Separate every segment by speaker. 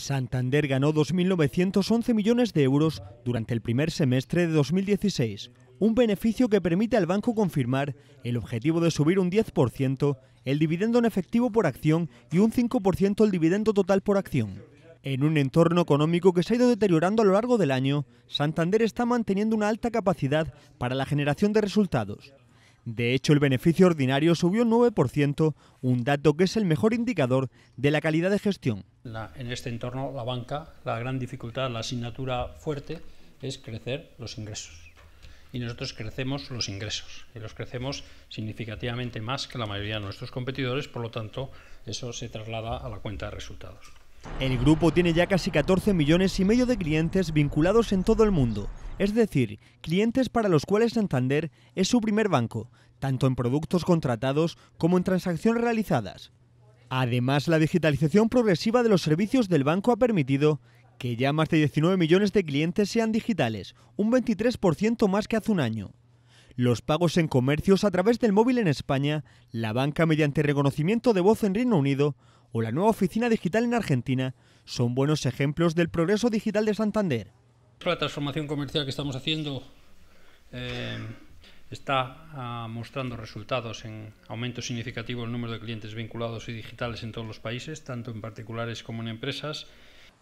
Speaker 1: Santander ganó 2.911 millones de euros durante el primer semestre de 2016, un beneficio que permite al banco confirmar el objetivo de subir un 10% el dividendo en efectivo por acción y un 5% el dividendo total por acción. En un entorno económico que se ha ido deteriorando a lo largo del año, Santander está manteniendo una alta capacidad para la generación de resultados. De hecho, el beneficio ordinario subió un 9%, un dato que es el mejor indicador de la calidad de gestión.
Speaker 2: en este entorno, la banca, la gran dificultad, la asignatura fuerte es crecer los ingresos. Y nosotros crecemos los ingresos, y los crecemos significativamente más que la mayoría de nuestros competidores, por lo tanto, eso se traslada a la cuenta de resultados.
Speaker 1: El grupo tiene ya casi 14 millones y medio de clientes vinculados en todo el mundo es decir, clientes para los cuales Santander es su primer banco, tanto en productos contratados como en transacciones realizadas. Además, la digitalización progresiva de los servicios del banco ha permitido que ya más de 19 millones de clientes sean digitales, un 23% más que hace un año. Los pagos en comercios a través del móvil en España, la banca mediante reconocimiento de voz en Reino Unido o la nueva oficina digital en Argentina son buenos ejemplos del progreso digital de Santander
Speaker 2: la transformación comercial que estamos haciendo eh, está ah, mostrando resultados en aumento significativo el número de clientes vinculados y digitales en todos los países, tanto en particulares como en empresas.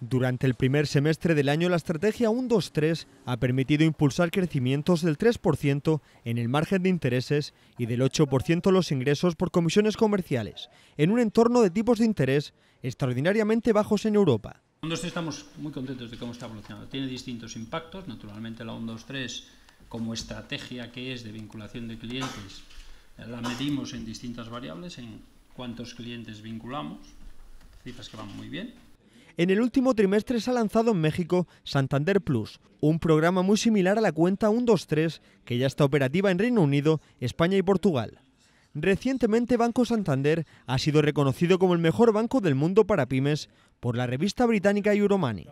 Speaker 1: Durante el primer semestre del año, la estrategia 123 ha permitido impulsar crecimientos del 3% en el margen de intereses y del 8% los ingresos por comisiones comerciales, en un entorno de tipos de interés extraordinariamente bajos en Europa.
Speaker 2: 123 estamos muy contentos de cómo está evolucionando. Tiene distintos impactos. Naturalmente la 123 3, como estrategia que es de vinculación de clientes, la medimos en distintas variables, en cuántos clientes vinculamos, cifras que van muy bien.
Speaker 1: En el último trimestre se ha lanzado en México Santander Plus, un programa muy similar a la cuenta 123 que ya está operativa en Reino Unido, España y Portugal. Recientemente Banco Santander ha sido reconocido como el mejor banco del mundo para pymes por la revista británica Euromoney.